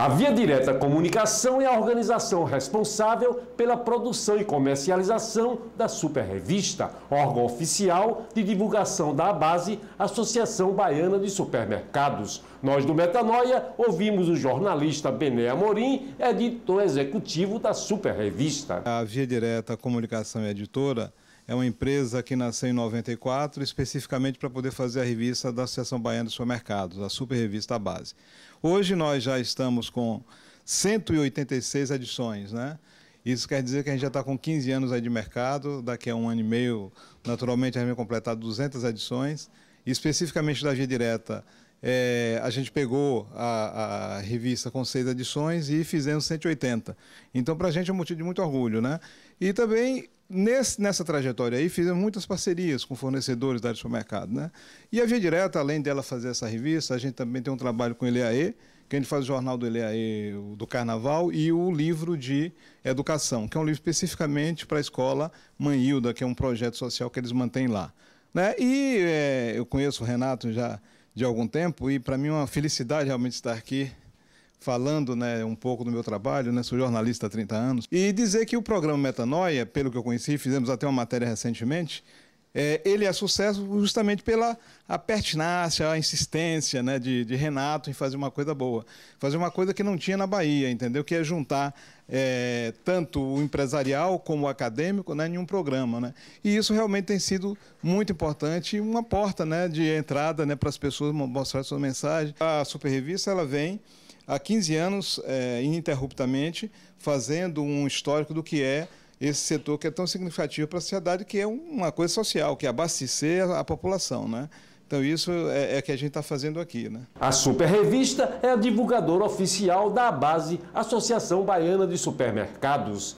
A Via Direta Comunicação é a organização responsável pela produção e comercialização da Super Revista, órgão oficial de divulgação da base Associação Baiana de Supermercados. Nós do Metanoia ouvimos o jornalista Bené Amorim, editor executivo da Super Revista. A Via Direta Comunicação e Editora é uma empresa que nasceu em 94, especificamente para poder fazer a revista da Associação Baiana de Supermercados, a Super Revista Base. Hoje nós já estamos com 186 edições, né? Isso quer dizer que a gente já está com 15 anos aí de mercado, daqui a um ano e meio, naturalmente, a gente vai completar 200 edições especificamente da Via Direta, é, a gente pegou a, a, revista com seis edições e fizemos 180. Então, para a gente é um motivo de muito orgulho, né? E também, nesse, nessa trajetória aí, fizemos muitas parcerias com fornecedores da área do supermercado, né? E a Via Direta, além dela fazer essa revista, a gente também tem um trabalho com o Eleae, que a gente faz o jornal do Eleae do Carnaval e o livro de educação, que é um livro especificamente para a escola Manilda que é um projeto social que eles mantêm lá. Né? E é, eu conheço o Renato já de algum tempo e para mim é uma felicidade realmente estar aqui falando né, um pouco do meu trabalho, né, sou jornalista há 30 anos, e dizer que o programa Metanoia, pelo que eu conheci, fizemos até uma matéria recentemente, é, ele é sucesso justamente pela a pertinácia, a insistência né, de, de, Renato em fazer uma coisa boa. Fazer uma coisa que não tinha na Bahia, entendeu? Que é juntar é, tanto o empresarial como o acadêmico né, em um programa. Né? E isso realmente tem sido muito importante, uma porta né, de entrada né, para as pessoas mostrar sua mensagem. A Super Revista ela vem há 15 anos, é, ininterruptamente, fazendo um histórico do que é esse setor que é tão significativo para a sociedade, que é uma coisa social, que é abastecer a população, né? Então isso é, é que a gente está fazendo aqui, né? A Super Revista é a divulgadora oficial da Base Associação Baiana de Supermercados.